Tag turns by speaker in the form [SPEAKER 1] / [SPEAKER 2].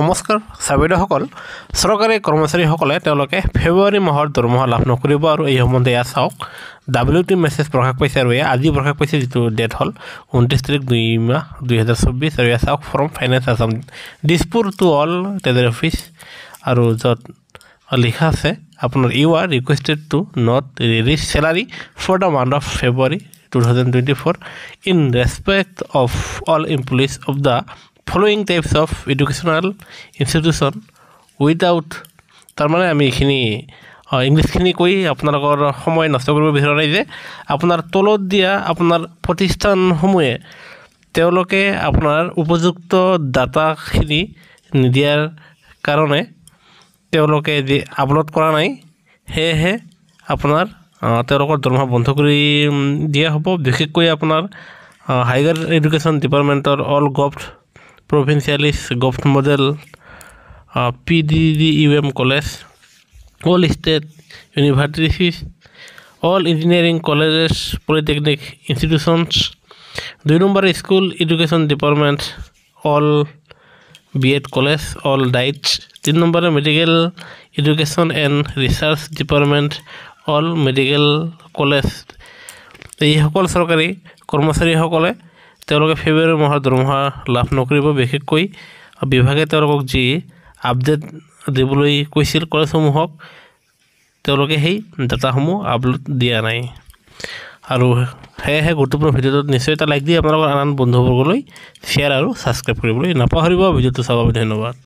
[SPEAKER 1] নমস্কাৰ চাবিদসকল চৰকাৰী কৰ্মচাৰীসকলে তেওঁলোকে ফেব্ৰুৱাৰী মাহৰ দৰমহা লাভ নকৰিব আৰু এই সম্বন্ধে ইয়াত চাওক ডাব্লিউ টি মেছেজ প্ৰকাশ পাইছে আৰু ইয়াত আজি প্ৰকাশ পাইছে যিটো ডেট হ'ল ঊনত্ৰিছ তাৰিখ দুই মাহ দুহেজাৰ চৌব্বিছ আৰু ইয়াত চাওক from finance Assam Dispur to all treasury office আৰু য'ত লিখা আছে আপোনাৰ you are requested to not release salary for the month of February two thousand twenty four in respect of all employees of the following types of educational institution without তাৰমানে আমি এইখিনি ইংলিছখিনি কৈ আপোনালোকৰ সময় নষ্ট কৰিব বিচৰা নাই যে আপোনাৰ তলত দিয়া আপোনাৰ প্ৰতিষ্ঠানসমূহে তেওঁলোকে আপোনাৰ উপযুক্ত ডাটাখিনি নিদিয়াৰ কাৰণে তেওঁলোকে যি আপলোড কৰা নাই সেয়েহে আপোনাৰ তেওঁলোকৰ দৰমহা বন্ধ কৰি দিয়া হ'ব বিশেষকৈ আপোনাৰ হায়াৰ এডুকেশ্যন ডিপাৰ্টমেণ্টৰ all govt Provincialis Govt Model uh, PDDUM College, all state universities, all engineering colleges, polytechnic institutions, দুই number school education department all B Ed college all DIET তিন নম্বরে medical education and research department all medical college এইসকল চৰকাৰী কৰ্মচাৰীসকলে তেওঁলোকে ফেব্ৰুৱাৰী মাহৰ দৰমহা লাভ নকৰিব বিশেষকৈ বিভাগে তেওঁলোকক যি আপডেট দিবলৈ কৈছিল কলেজসমূহক তেওঁলোকে সেই ডাটাসমূহ আপলোড দিয়া নাই আৰু সেয়েহে গুৰুত্বপূৰ্ণ ভিডিঅ'টোত নিশ্চয় এটা লাইক দি আপোনালোকৰ আন আন বন্ধুবৰ্গলৈ শ্বেয়াৰ আৰু ছাবস্ক্ৰাইব কৰিবলৈ নাপাহৰিব ভিডিঅ'টো চাবৰ বাবে ধন্যবাদ